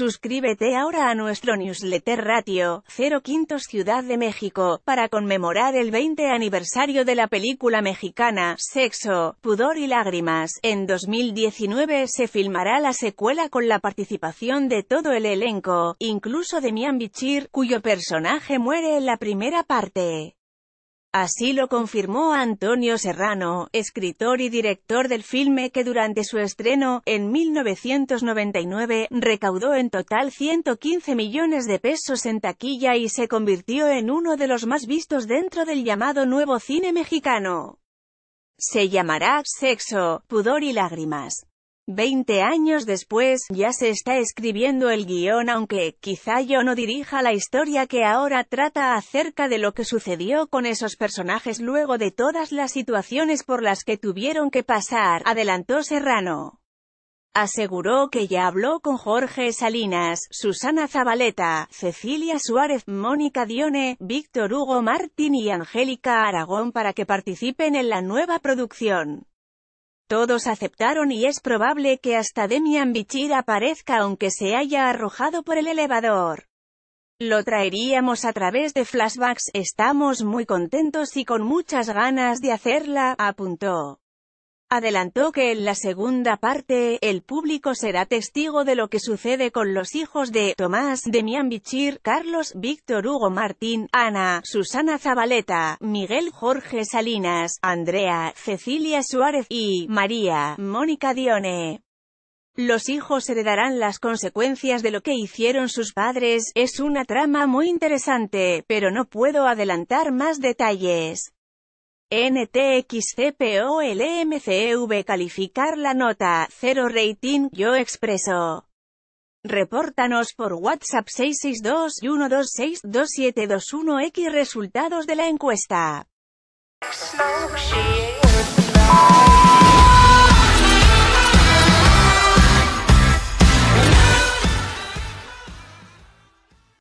Suscríbete ahora a nuestro newsletter Ratio, 0 Quintos Ciudad de México, para conmemorar el 20 aniversario de la película mexicana, Sexo, Pudor y Lágrimas. En 2019 se filmará la secuela con la participación de todo el elenco, incluso de Mian Bichir, cuyo personaje muere en la primera parte. Así lo confirmó Antonio Serrano, escritor y director del filme que durante su estreno, en 1999, recaudó en total 115 millones de pesos en taquilla y se convirtió en uno de los más vistos dentro del llamado nuevo cine mexicano. Se llamará Sexo, Pudor y Lágrimas. Veinte años después, ya se está escribiendo el guión aunque, quizá yo no dirija la historia que ahora trata acerca de lo que sucedió con esos personajes luego de todas las situaciones por las que tuvieron que pasar, adelantó Serrano. Aseguró que ya habló con Jorge Salinas, Susana Zabaleta, Cecilia Suárez, Mónica Dione, Víctor Hugo Martín y Angélica Aragón para que participen en la nueva producción. Todos aceptaron y es probable que hasta Demian Bichir aparezca aunque se haya arrojado por el elevador. Lo traeríamos a través de flashbacks, estamos muy contentos y con muchas ganas de hacerla, apuntó. Adelantó que en la segunda parte, el público será testigo de lo que sucede con los hijos de Tomás, Demián Bichir, Carlos, Víctor Hugo Martín, Ana, Susana Zabaleta, Miguel Jorge Salinas, Andrea, Cecilia Suárez y María, Mónica Dione. Los hijos heredarán las consecuencias de lo que hicieron sus padres, es una trama muy interesante, pero no puedo adelantar más detalles. NTXCPOLMCV calificar la nota, cero rating, yo expreso. Repórtanos por WhatsApp 662 126 x resultados de la encuesta.